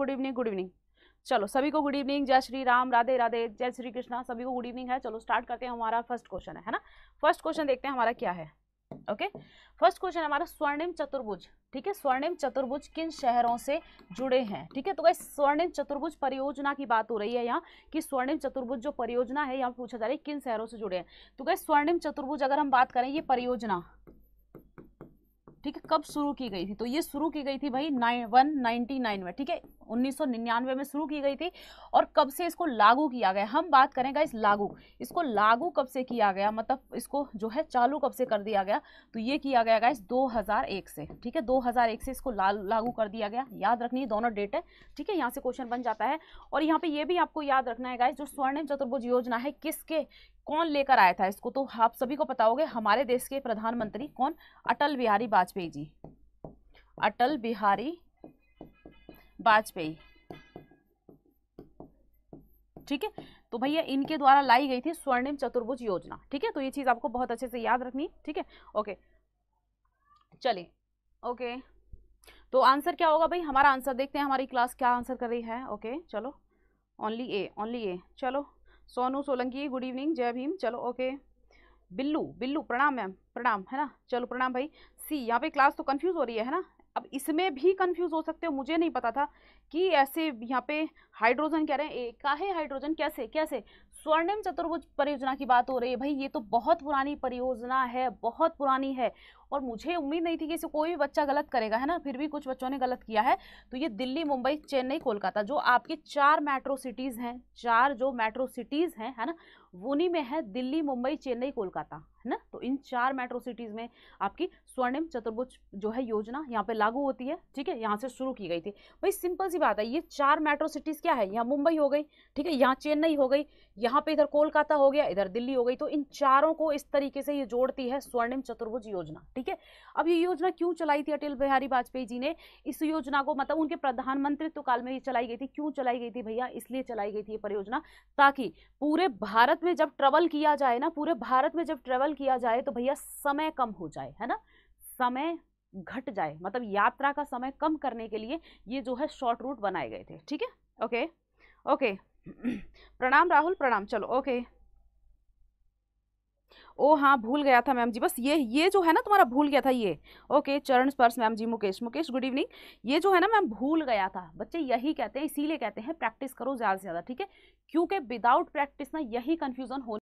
good evening good evening चलो सभी को गुड इवनिंग जय श्री राम राधे राधे जय श्री कृष्णा सभी को गुड इवनिंग है चलो स्टार्ट करते हैं हमारा फर्स्ट क्वेश्चन है है ना फर्स्ट क्वेश्चन देखते हैं हमारा क्या है ओके फर्स्ट क्वेश्चन हमारा स्वर्णिम चतुर्भुज ठीक है स्वर्णिम चतुर्भुज किन शहरों से जुड़े हैं ठीक है तो भाई स्वर्णिम चतुर्भुज परियोजना की बात हो रही है यहाँ कि स्वर्णिम चतुर्भुज जो परियोजना है यहाँ पूछा जा रहा है किन शहरों से जुड़े हैं तो भाई स्वर्णिम चतुर्भुज अगर हम बात करें ये परियोजना ठीक है कब शुरू की गई थी तो ये शुरू की गई थी भाई वन नाइनटी नाइन में ठीक है उन्नीस सौ निन्यानवे में शुरू की गई थी और कब से इसको लागू किया गया हम बात करेंगे इस लागू इसको लागू कब से किया गया मतलब इसको जो है चालू कब से कर दिया गया तो ये किया गया गाइस एक से ठीक है 2001 से इसको लागू कर दिया गया याद रखनी है दोनों डेट है ठीक है यहाँ से क्वेश्चन बन जाता है और यहाँ पे ये भी आपको याद रखना है गाइस जो स्वर्णिम चतुर्भुज योजना है किसके कौन लेकर आया था इसको तो आप सभी को पता होगा हमारे देश के प्रधानमंत्री कौन अटल बिहारी वाजपेयी जी अटल बिहारी वाजपेयी ठीक है तो भैया इनके द्वारा लाई गई थी स्वर्णिम चतुर्भुज योजना ठीक है तो ये चीज़ आपको बहुत अच्छे से याद रखनी ठीक है ओके चलिए ओके तो आंसर क्या होगा भाई हमारा आंसर देखते हैं हमारी क्लास क्या आंसर कर रही है ओके चलो ओनली ए ओनली ए चलो सोनू सोलंकी गुड इवनिंग जय भीम चलो ओके बिल्लू बिल्लू प्रणाम मैम प्रणाम है ना चलो प्रणाम भाई सी यहाँ पे क्लास तो कन्फ्यूज हो रही है, ना अब इसमें भी कंफ्यूज हो सकते हो मुझे नहीं पता था कि ऐसे यहाँ पे हाइड्रोजन कह रहे हैं ए, काहे हाइड्रोजन कैसे कैसे स्वर्णिम चतुर्भुज परियोजना की बात हो रही है भाई ये तो बहुत पुरानी परियोजना है बहुत पुरानी है और मुझे उम्मीद नहीं थी कि इसे कोई भी बच्चा गलत करेगा है ना फिर भी कुछ बच्चों ने गलत किया है तो ये दिल्ली मुंबई चेन्नई कोलकाता जो आपके चार मेट्रो सिटीज़ हैं चार जो मेट्रो सिटीज़ हैं है ना वूनी में है दिल्ली मुंबई चेन्नई कोलकाता है ना तो इन चार मेट्रो सिटीज़ में आपकी स्वर्णिम चतुर्भुज जो है योजना यहाँ पे लागू होती है ठीक है यहाँ से शुरू की गई थी भाई सिंपल सी बात है ये चार मेट्रो सिटीज़ क्या है यहाँ मुंबई हो गई ठीक है यहाँ चेन्नई हो गई यहाँ पे इधर कोलकाता हो गया इधर दिल्ली हो गई तो इन चारों को इस तरीके से ये जोड़ती है स्वर्णिम चतुर्भुज योजना ठीक है अब ये योजना क्यों चलाई थी अटल बिहारी वाजपेयी जी ने इस योजना को मतलब उनके प्रधानमंत्रित्व काल में ये चलाई गई थी क्यों चलाई गई थी भैया इसलिए चलाई गई थी ये परियोजना ताकि पूरे भारत में जब ट्रेवल किया जाए ना पूरे भारत में जब ट्रेवल किया जाए तो भैया समय कम हो जाए है ना समय घट जाए मतलब यात्रा का समय कम करने के लिए ये जो है शॉर्ट रूट बनाए गए थे ठीक है ओके ओके प्रणाम राहुल प्रणाम चलो ओके ओ हाँ भूल गया था मैम जी बस ये ये जो है ना तुम्हारा भूल गया था ये ओके चरण स्पर्श ma'am ji Mukesh Mukesh good evening ये जो है ना मैम भूल गया था बच्चे यही कहते हैं इसीलिए कहते हैं प्रैक्टिस करो ज़्यादा से ज़्यादा ठीक है क्योंकि विदाउट प्रैक्टिस ना यही कन्फ्यूज़न हो